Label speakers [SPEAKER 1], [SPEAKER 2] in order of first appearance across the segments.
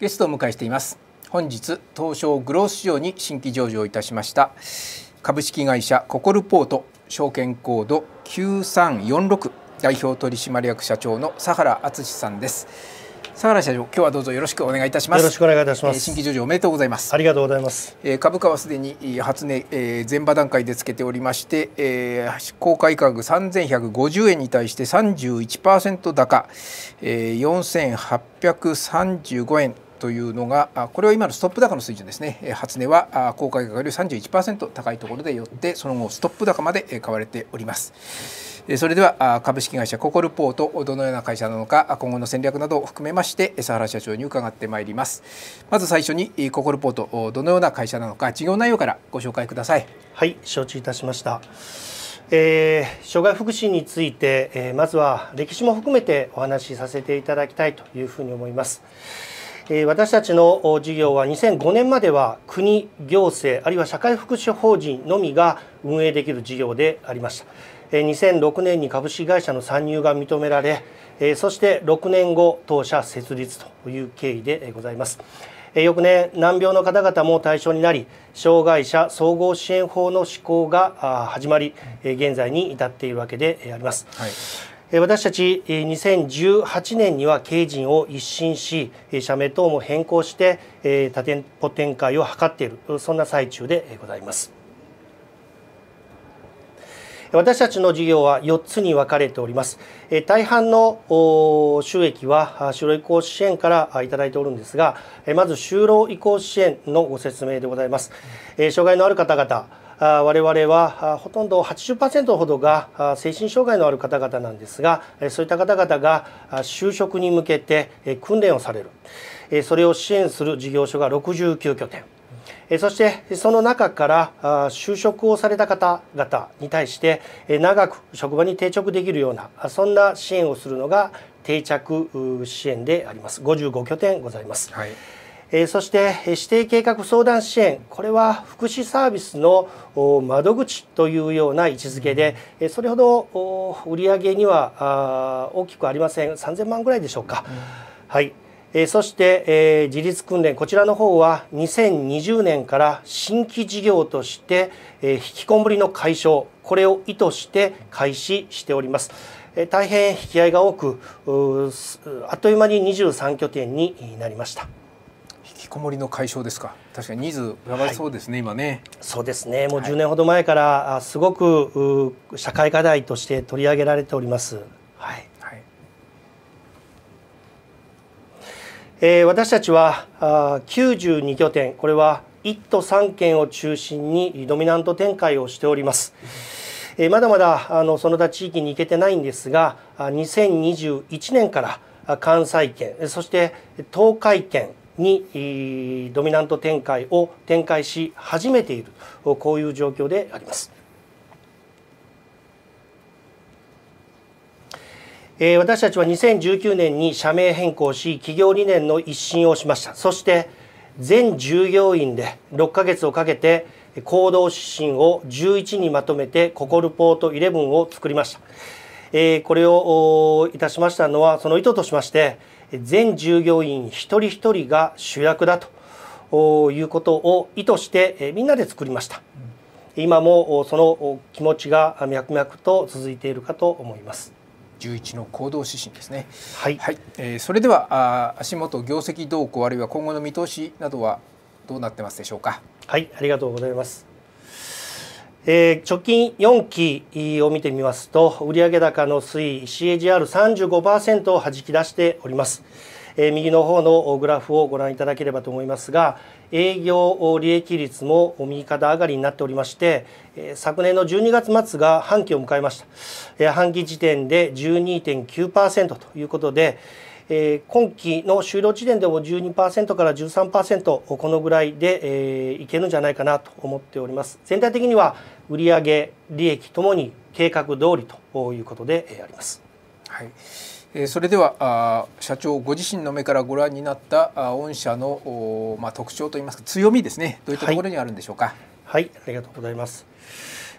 [SPEAKER 1] ゲストを迎えしています本日東証グロース市場に新規上場いたしました株式会社ココルポート証券コード九三四六代表取締役社長の佐原敦さんです佐原社長今日はどうぞよろしくお願いいたしますよろしくお願いいたします、えー、新規上場おめでとうございますありがとうございます、えー、株価はすでに初値、えー、前場段階でつけておりまして、えー、公開価格千百五十円に対して三十一パーセント高、え八百三十五円というのがこれは今のストップ高の水準ですね初値は公開価格より31%高いところでよってその後ストップ高まで買われておりますそれでは株式会社ココルポートどのような会社なのか今後の戦略などを含めまして佐原社長に伺ってまいりますまず最初にココルポートどのような会社なのか事業内容からご紹介くださいはい承知いたしましたえー、障害福祉につい
[SPEAKER 2] て、えー、まずは歴史も含めてお話しさせていただきたいというふうに思います。私たちの事業は2005年までは国行政あるいは社会福祉法人のみが運営できる事業でありました2006年に株式会社の参入が認められそして6年後当社設立という経緯でございます翌年難病の方々も対象になり障害者総合支援法の施行が始まり現在に至っているわけであります、
[SPEAKER 1] はい
[SPEAKER 2] 私たち2018年には経営陣を一新し社名等も変更して多店舗展開を図っているそんな最中でございます。私たちの事業は4つに分かれております。大半の収益は就労移行支援からいただいておるんですが、まず就労移行支援のご説明でございます。障害のある方々我々はほとんど80%ほどが精神障害のある方々なんですがそういった方々が就職に向けて訓練をされるそれを支援する事業所が69拠点そしてその中から就職をされた方々に対して長く職場に定着できるようなそんな支援をするのが定着支援であります55拠点ございます。はいえそして指定計画相談支援これは福祉サービスの窓口というような位置づけで、えそれほど売上には大きくありません3000万ぐらいでしょうか。うん、はいえそして、え自立訓練こちらの方は2020年から新規事業として、え引きこもりの解消これを意図して開始しております。大変引き合いが多くあっという間に23拠点になりました。こ
[SPEAKER 1] もりの解消ですか確かにニーズ、やばいそうですね、はい、今ねそうですねもう10年
[SPEAKER 2] ほど前から、すごく社会課題として取り上げられておりますはい、はいえー、私たちはあ92拠点これは1都3県を中心にドミナント展開をしております、えー、まだまだあのその他地域に行けてないんですが2021年から関西圏そして東海圏にドミナント展開を展開し始めているこういう状況であります。私たちは2019年に社名変更し企業理念の一新をしましたそして全従業員で6ヶ月をかけて行動指針を11にまとめてココルポート11を作りました、えこれをいたしましたのはその意図としまして全従業員一人一人が主役だということを意図してみんなで作りました。今もその気持ちが脈々と続いているかと思いま
[SPEAKER 1] す。11の行動指針ですね。はい、はい、えー、それではあ足元業績動向あるいは今後の見通しなどはどうなってますでしょうか。はい、ありがとうございます。
[SPEAKER 2] えー、直近4期を見てみますと売上高の推移 CAGR35% をはじき出しております、えー、右の方のグラフをご覧いただければと思いますが営業利益率も右肩上がりになっておりまして、えー、昨年の12月末が半期を迎えました、えー、半期時点で12.9%ということでえー、今期の終了時点でも12%から13%このぐらいで、えー、いけるんじゃないかなと思っております全体的には売上利益ともに計画通りということで
[SPEAKER 1] えあります。はいそれではあ社長ご自身の目からご覧になったあ御社の、お、まあ、特徴といいますか強みですねどういったところにあるんでしょうか、はい、はい、
[SPEAKER 2] ありがとうございます、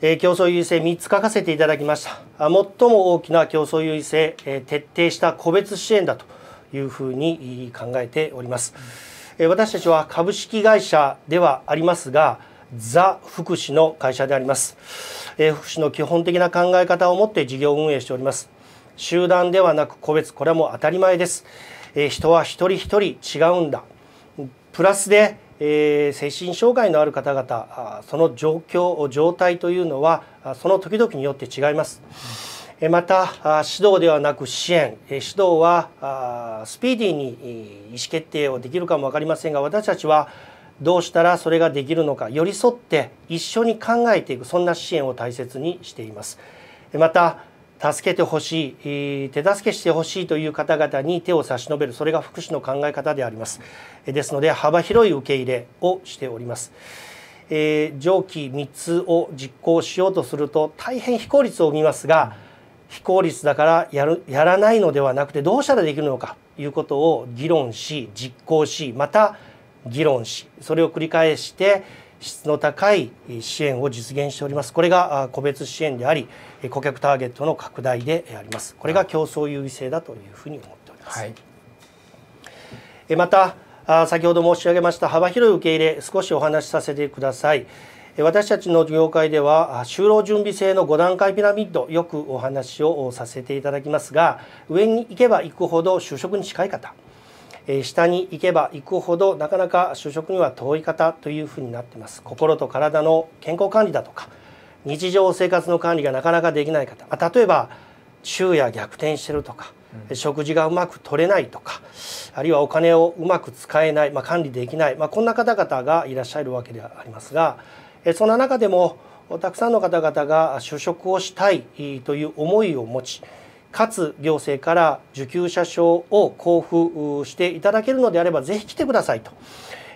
[SPEAKER 2] えー、競争優位性3つ書かせていただきましたあ最も大きな競争優位性、えー、徹底した個別支援だというふうに考えております。私たちは株式会社ではありますがザ・福祉の会社であります、え福祉の基本的な考え方を持って事業運営しております集団ではなく個別これはもう当たり前です、え人は一人一人違うんだプラスで、え精神障害のある方々その状況状態というのはその時々によって違います、また指導ではなく支援指導はスピーディーに意思決定をできるかも分かりませんが私たちはどうしたらそれができるのか寄り添って一緒に考えていくそんな支援を大切にしていますまた助けてほしい手助けしてほしいという方々に手を差し伸べるそれが福祉の考え方でありますですので幅広い受け入れをしております上記3つを実行しようとすると大変非効率を見ますが、非効率だからやるやらないのではなくてどうしたらできるのかということを議論し実行しまた議論しそれを繰り返して質の高い支援を実現しておりますこれが個別支援であり顧客ターゲットの拡大でありますこれが競争優位性だというふうに思っております、はい、また先ほど申し上げました幅広い受け入れ少しお話しさせてください私たちの業界では就労準備制の5段階ピラミッドよくお話をさせていただきますが上に行けば行くほど就職に近い方下に行けば行くほどなかなか就職には遠い方というふうになっています心と体の健康管理だとか日常生活の管理がなかなかできない方例えば昼夜逆転してるとか、食事がうまく取れないとかあるいはお金をうまく使えない、まあ、管理できない、まあ、こんな方々がいらっしゃるわけではありますがそんな中でもたくさんの方々が就職をしたいという思いを持ちかつ行政から受給者証を交付していただけるのであればぜひ来てくださいと、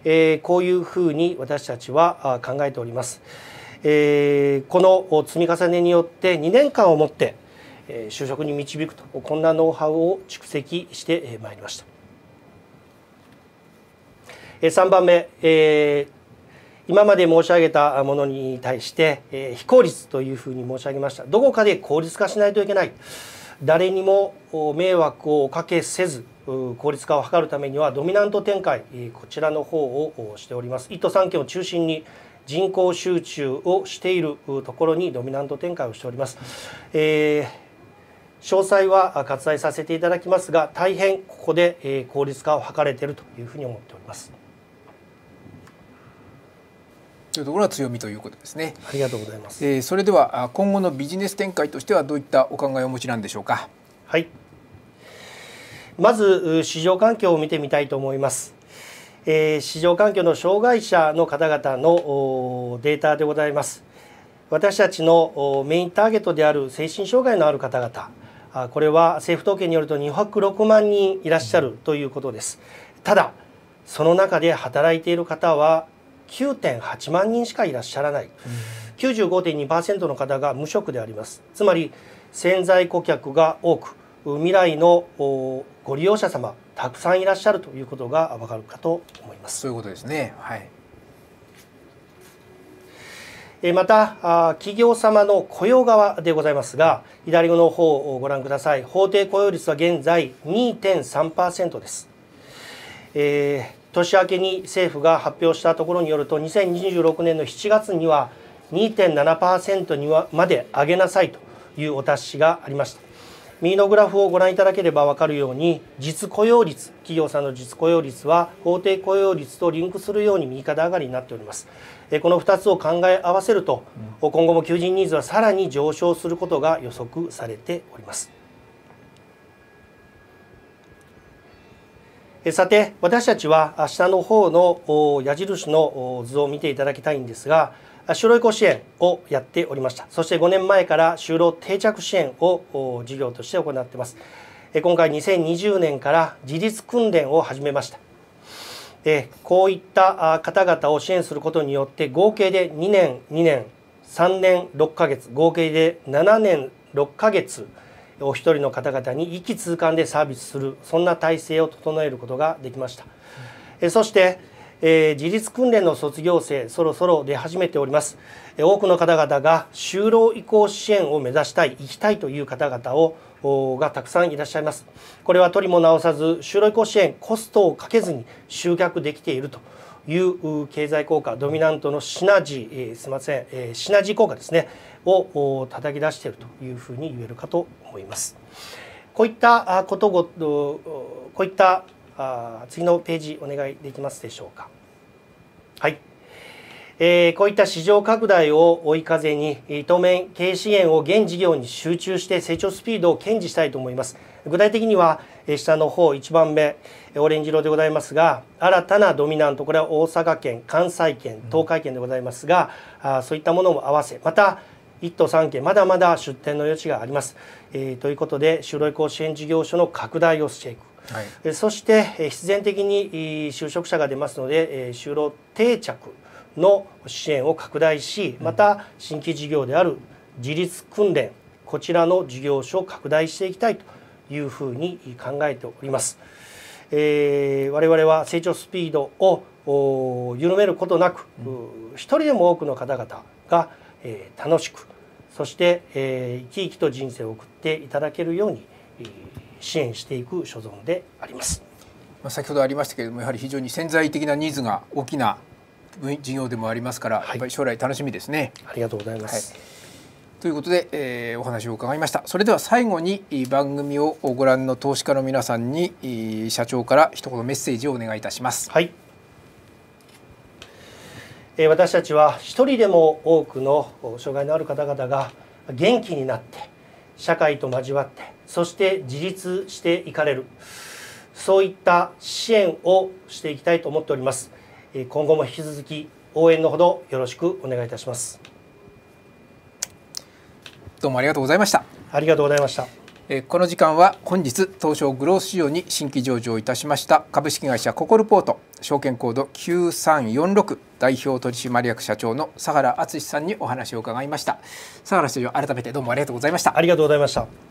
[SPEAKER 2] えー、こういうふうに私たちは考えております。えー、この積み重ねによって2年間をもって就職に導くとこんなノウハウを蓄積してまいりました。3番目、えー今まで申し上げたものに対して、えー、非効率というふうに申し上げましたどこかで効率化しないといけない誰にも迷惑をおかけせず効率化を図るためにはドミナント展開こちらの方をしております1都3県を中心に人口集中をしているところにドミナント展開をしております、えー、詳細は割愛させていただきますが大変ここで効率化を図れているというふうに思っております
[SPEAKER 1] というところが強みということですね。ありがとうございます。えー、それでは今後のビジネス展開としてはどういったお考えをお持ちなんでしょうか。はい。まず市場環境を見てみたいと思いま
[SPEAKER 2] す。えー、市場環境の障害者の方々のデータでございます。私たちのメインターゲットである精神障害のある方々、これは政府統計によると206万人いらっしゃるということです。ただ、その中で働いている方は9.8万人しかいらっしゃらない、うん、95.2%の方が無職でありますつまり潜在顧客が多く未来のご利用者様たくさんいらっしゃるということがわかるかと思いますそういうことですねはいまた企業様の雇用側でございますが左側の方をご覧ください法定雇用率は現在2.3%です、えー、年明けに政府が発表したところによると2026年の7月には2.7%にはまで上げなさいというお達しがありました右のグラフをご覧いただければ分かるように実雇用率企業さんの実雇用率は法定雇用率とリンクするように右肩上がりになっておりますこの2つを考え合わせると今後も求人ニーズはさらに上昇することが予測されておりますさて私たちは下の方の矢印の図を見ていただきたいんですが就労移行支援をやっておりましたそして5年前から就労定着支援を事業として行っています今回2020年から自立訓練を始めましたこういった方々を支援することによって合計で2年2年3年6ヶ月合計で7年6ヶ月お一人の方々に一気通貫でサービスするそんな体制を整えることができました、うん、そして、えー、自立訓練の卒業生そろそろ出始めております多くの方々が就労移行支援を目指したい行きたいという方々をがたくさんいらっしゃいますこれは取りも直さず就労移行支援コストをかけずに集客できているという経済効果ドミナントのシナジー、えー、すみません、えー、シナジー効果ですねを叩き出しているというふうに言えるかと思います。こういったことごとこういった次のページお願いできますでしょうか。はい。えー、こういった市場拡大を追い風に当面経営資源を現事業に集中して成長スピードを堅持したいと思います具体的には下の方1番目オレンジ色でございますが新たなドミナントこれは大阪県関西圏東海圏でございますが、うん、そういったものも合わせまた一都三県まだまだ出店の余地があります、えー、ということで就労移行支援事業所の拡大をしていくはい、そして必然的に就職者が出ますので就労定着の支援を拡大しまた新規事業である自立訓練こちらの事業所を拡大していきたいというふうに考えております。えー、我々は成長スピードを緩めることなく、一人でも多くの方々がえー、楽しくそして、えー、生き生きと人生を送っていただけるように、えー、支援していく所存
[SPEAKER 1] であります。まあ、先ほどありましたけれどもやはり非常に潜在的なニーズが大きな事業でもありますから、はい、やっぱり将来楽しみですね。ありがとうございます、はいということで、えー、お話を伺いましたそれでは最後に番組をご覧の投資家の皆さんに社長から一言メッセージをお願いいたします。はい
[SPEAKER 2] え私たちは
[SPEAKER 1] 一人でも
[SPEAKER 2] 多くの障害のある方々が元気になって社会と交わってそして自立していかれるそういった支援をしていきたいと思っております今後も引き続き応援のほどよろしくお願いいたします
[SPEAKER 1] どうもありがとうございましたありがとうございましたこの時間は本日東証グロース市場に新規上場いたしました株式会社ココルポート証券コード9346代表取締役社長の相良敦さんにお話を伺いました相良社長改めてどうもありがとうございましたありがとうございました